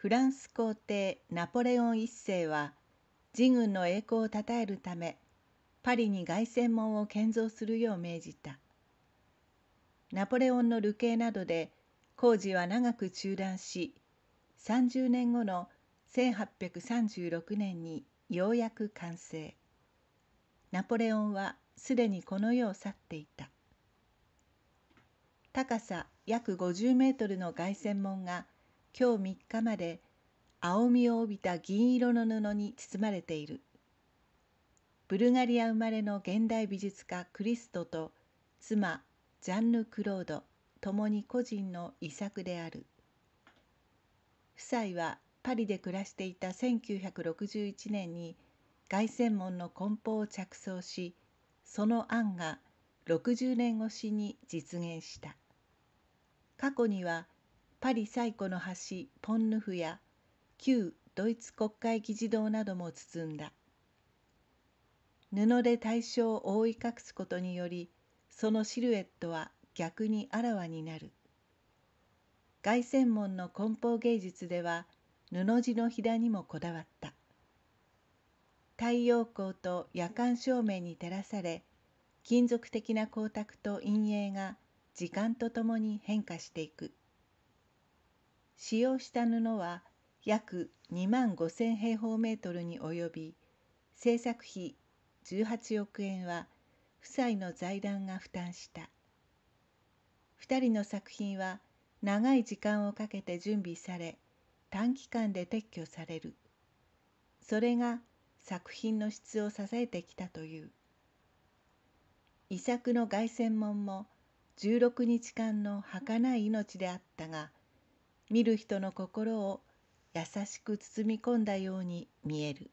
フランス皇帝ナポレオン一世は自軍の栄光をたたえるためパリに凱旋門を建造するよう命じたナポレオンの流刑などで工事は長く中断し30年後の1836年にようやく完成ナポレオンはすでにこの世を去っていた高さ約50メートルの凱旋門が今日3日まで青みを帯びた銀色の布に包まれているブルガリア生まれの現代美術家クリストと妻ジャンヌ・クロード共に個人の遺作である夫妻はパリで暮らしていた1961年に凱旋門の梱包を着想しその案が60年越しに実現した過去にはパリ最古の橋ポンヌフや旧ドイツ国会議事堂なども包んだ布で対象を覆い隠すことによりそのシルエットは逆にあらわになる凱旋門の梱包芸術では布地のひだにもこだわった太陽光と夜間照明に照らされ金属的な光沢と陰影が時間とともに変化していく使用した布は約2万5000平方メートルに及び制作費18億円は夫妻の財団が負担した2人の作品は長い時間をかけて準備され短期間で撤去されるそれが作品の質を支えてきたという遺作の凱旋門も16日間の儚い命であったが見る人の心を優しく包み込んだように見える